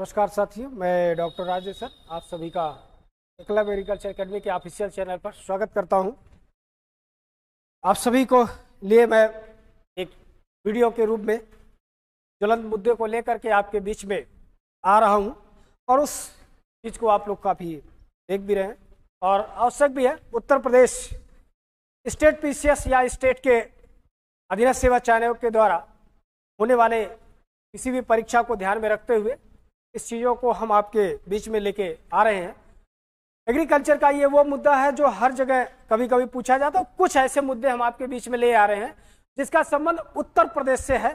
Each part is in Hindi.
नमस्कार साथियों मैं डॉक्टर राजेश सर आप सभी का एकला एग्रीकल्चर अकेडमी के ऑफिशियल चैनल पर स्वागत करता हूं आप सभी को लिए मैं एक वीडियो के रूप में ज्वलंत मुद्दे को लेकर के आपके बीच में आ रहा हूं और उस चीज़ को आप लोग काफ़ी देख भी रहे हैं और आवश्यक भी है उत्तर प्रदेश स्टेट पी या स्टेट के अधीन सेवा चैनल के द्वारा होने वाले किसी भी परीक्षा को ध्यान में रखते हुए इस चीज़ों को हम आपके बीच में लेके आ रहे हैं एग्रीकल्चर का ये वो मुद्दा है जो हर जगह कभी कभी पूछा जाता है कुछ ऐसे मुद्दे हम आपके बीच में ले आ रहे हैं जिसका संबंध उत्तर प्रदेश से है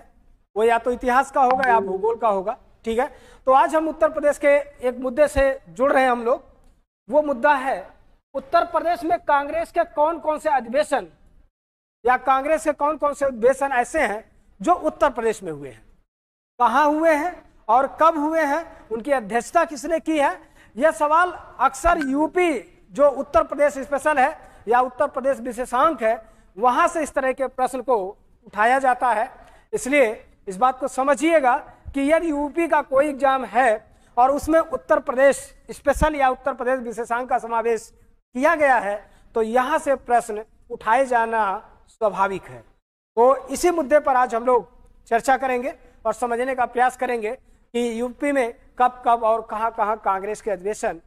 वो या तो इतिहास का होगा या भूगोल का होगा ठीक है तो आज हम उत्तर प्रदेश के एक मुद्दे से जुड़ रहे हैं हम लोग वो मुद्दा है उत्तर प्रदेश में कांग्रेस के कौन कौन से अधिवेशन या कांग्रेस के कौन कौन से अधिवेशन ऐसे हैं जो उत्तर प्रदेश में हुए हैं कहाँ हुए हैं और कब हुए हैं उनकी अध्यक्षता किसने की है यह सवाल अक्सर यूपी जो उत्तर प्रदेश स्पेशल है या उत्तर प्रदेश विशेषांक है वहां से इस तरह के प्रश्न को उठाया जाता है इसलिए इस बात को समझिएगा कि यदि यूपी का कोई एग्जाम है और उसमें उत्तर प्रदेश स्पेशल या उत्तर प्रदेश विशेषांक का समावेश किया गया है तो यहाँ से प्रश्न उठाए जाना स्वाभाविक है तो इसी मुद्दे पर आज हम लोग चर्चा करेंगे और समझने का प्रयास करेंगे कि यूपी में कब कब और कहां कहां कांग्रेस के अधिवेशन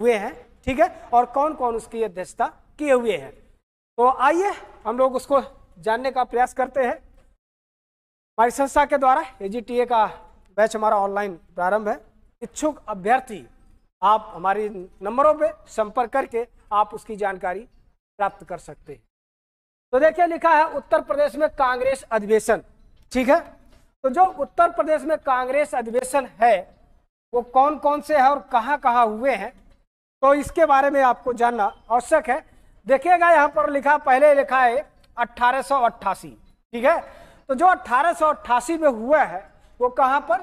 हुए हैं ठीक है और कौन कौन उसकी अध्यक्षता किए हुए हैं तो आइए हम लोग उसको जानने का प्रयास करते हैं हमारी संस्था के द्वारा ए का बैच हमारा ऑनलाइन प्रारंभ है इच्छुक अभ्यर्थी आप हमारे नंबरों पे संपर्क करके आप उसकी जानकारी प्राप्त कर सकते हैं तो देखिए लिखा है उत्तर प्रदेश में कांग्रेस अधिवेशन ठीक है तो जो उत्तर प्रदेश में कांग्रेस अधिवेशन है वो कौन कौन से है और कहाँ कहाँ हुए हैं तो इसके बारे में आपको जानना आवश्यक है देखिएगा यहाँ पर लिखा पहले लिखा है अट्ठारह ठीक है तो जो अट्ठारह में हुआ है वो कहाँ पर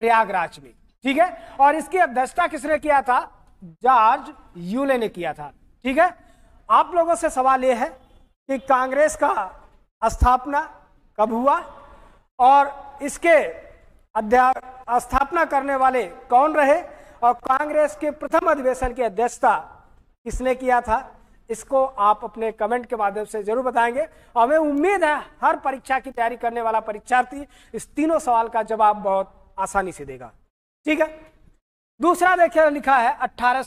प्रयागराज में ठीक है और इसकी अध्यक्षता किसने किया था जॉर्ज यूले ने किया था ठीक है आप लोगों से सवाल यह है कि कांग्रेस का स्थापना कब हुआ और इसके अध्या स्थापना करने वाले कौन रहे और कांग्रेस के प्रथम अधिवेशन की अध्यक्षता किसने किया था इसको आप अपने कमेंट के माध्यम से जरूर बताएंगे और हमें उम्मीद है हर परीक्षा की तैयारी करने वाला परीक्षार्थी इस तीनों सवाल का जवाब बहुत आसानी से देगा ठीक है दूसरा देखिए लिखा है अट्ठारह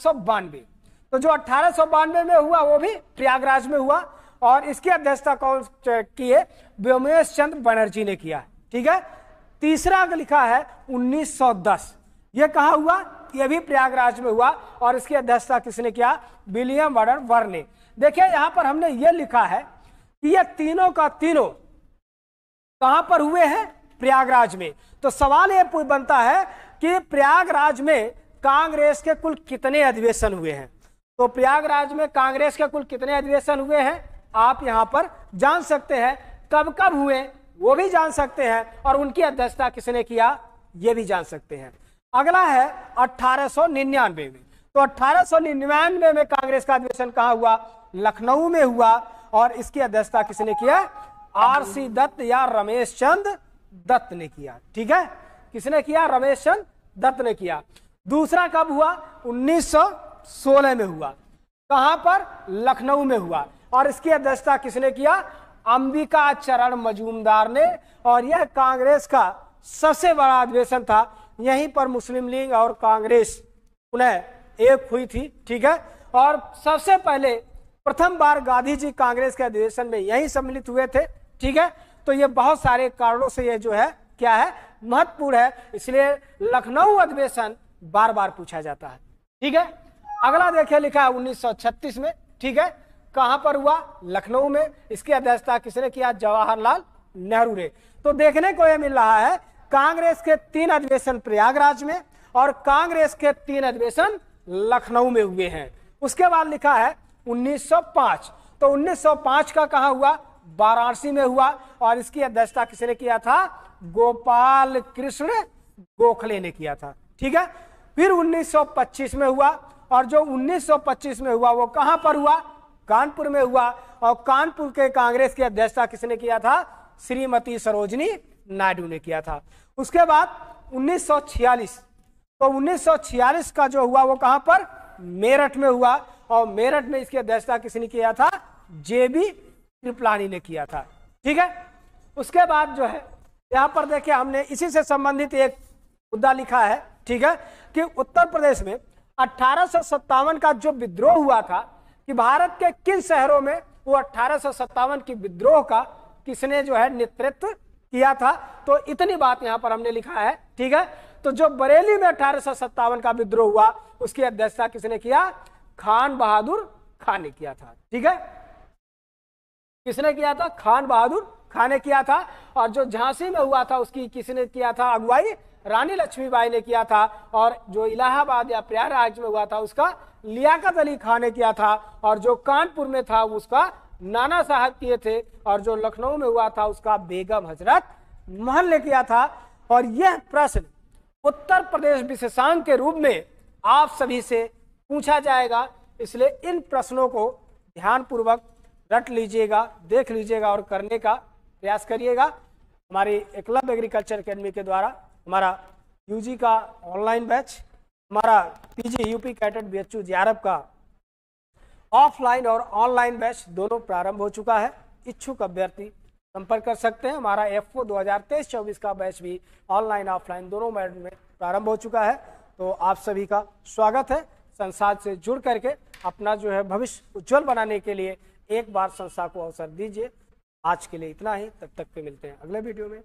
तो जो अट्ठारह में हुआ वो भी प्रयागराज में हुआ और इसकी अध्यक्षता कौन किए व्योमेश चंद्र बनर्जी ने किया ठीक है तीसरा अंक लिखा है 1910 यह कहा हुआ यह भी प्रयागराज में हुआ और इसकी अध्यक्षता किसने किया विलियम वर्डन वर ने देखिए यहां पर हमने यह लिखा है कि यह तीनों का तीनों कहां पर हुए हैं प्रयागराज में तो सवाल यह बनता है कि प्रयागराज में कांग्रेस के कुल कितने अधिवेशन हुए हैं तो प्रयागराज में कांग्रेस के कुल कितने अधिवेशन हुए हैं आप यहां पर जान सकते हैं कब कब हुए वो भी जान सकते हैं और उनकी अध्यक्षता किसने किया ये भी जान सकते हैं अगला है अठारह में तो अठारह में कांग्रेस का अधिवेशन कहा हुआ लखनऊ में हुआ और इसकी अध्यक्षता किसने किया आर सी दत्त या रमेश चंद दत्त ने किया ठीक है किसने किया रमेश चंद दत्त ने किया दूसरा कब हुआ 1916 में हुआ कहां पर लखनऊ में हुआ और इसकी अध्यक्षता किसने किया अंबिका चरण मजूमदार ने और यह कांग्रेस का सबसे बड़ा अधिवेशन था यहीं पर मुस्लिम लीग और कांग्रेस उन्हें एक हुई थी ठीक है और सबसे पहले प्रथम बार गांधी जी कांग्रेस के अधिवेशन में यहीं सम्मिलित हुए थे ठीक है तो ये बहुत सारे कारणों से ये जो है क्या है महत्वपूर्ण है इसलिए लखनऊ अधिवेशन बार बार पूछा जाता है ठीक है अगला देखिए लिखा है 1936 में ठीक है कहां पर हुआ लखनऊ में इसकी अध्यक्षता किसने किया जवाहरलाल नेहरू ने तो देखने को यह मिल रहा है कांग्रेस के तीन अधिवेशन प्रयागराज में और कांग्रेस के तीन अधिवेशन लखनऊ में हुए हैं उसके बाद लिखा है 1905 तो 1905 का कहा हुआ वाराणसी में हुआ और इसकी अध्यक्षता किसने किया था गोपाल कृष्ण गोखले ने किया था ठीक है फिर 1925 में हुआ और जो 1925 में हुआ वो कहां पर हुआ कानपुर में हुआ और कानपुर के कांग्रेस की अध्यक्षता किसने किया था श्रीमती सरोजनी नायडू ने किया था उसके बाद 1946 तो 1946 का जो हुआ वो कहां पर मेरठ में हुआ और मेरठ में इसकी अध्यक्षता किसने किया था जेबी कृपलानी ने किया था ठीक है उसके बाद जो है यहां पर देखिए हमने इसी से संबंधित एक मुद्दा लिखा है ठीक है कि उत्तर प्रदेश में अठारह का जो विद्रोह हुआ था कि भारत के किन शहरों में वो अठारह की विद्रोह का किसने जो है नेतृत्व किया था तो इतनी बात यहाँ पर हमने लिखा है ठीक है तो जो बरेली में अठारह का विद्रोह हुआ उसकी अध्यक्षता किसने किया खान बहादुर खान ने किया था ठीक है किसने किया था खान बहादुर खाने किया था और जो झांसी में हुआ था उसकी किसी ने किया था अगुवाई रानी लक्ष्मीबाई ने किया था और जो इलाहाबाद या प्रयागराज में हुआ था उसका लियाकत अली खां ने किया था और जो कानपुर में था उसका नाना साहब किए थे और जो लखनऊ में हुआ था उसका बेगम हजरत महल ने किया था और यह प्रश्न उत्तर प्रदेश विशेषांग के रूप में आप सभी से पूछा जाएगा इसलिए इन प्रश्नों को ध्यानपूर्वक रट लीजिएगा देख लीजिएगा और करने का प्रयास करिएगा हमारी क्लब एग्रीकल्चर अकेडमी के द्वारा हमारा यूजी का ऑनलाइन बैच हमारा PG UP CATET B H का ऑफलाइन और ऑनलाइन बैच दोनों प्रारंभ हो चुका है इच्छुक अभ्यर्थी संपर्क कर सकते हैं हमारा एफ ओ दो का बैच भी ऑनलाइन ऑफलाइन दोनों मैड में प्रारंभ हो चुका है तो आप सभी का स्वागत है संसार से जुड़ करके अपना जो है भविष्य उज्जवल बनाने के लिए एक बार संस्था को अवसर दीजिए आज के लिए इतना ही तब तक पे मिलते हैं अगले वीडियो में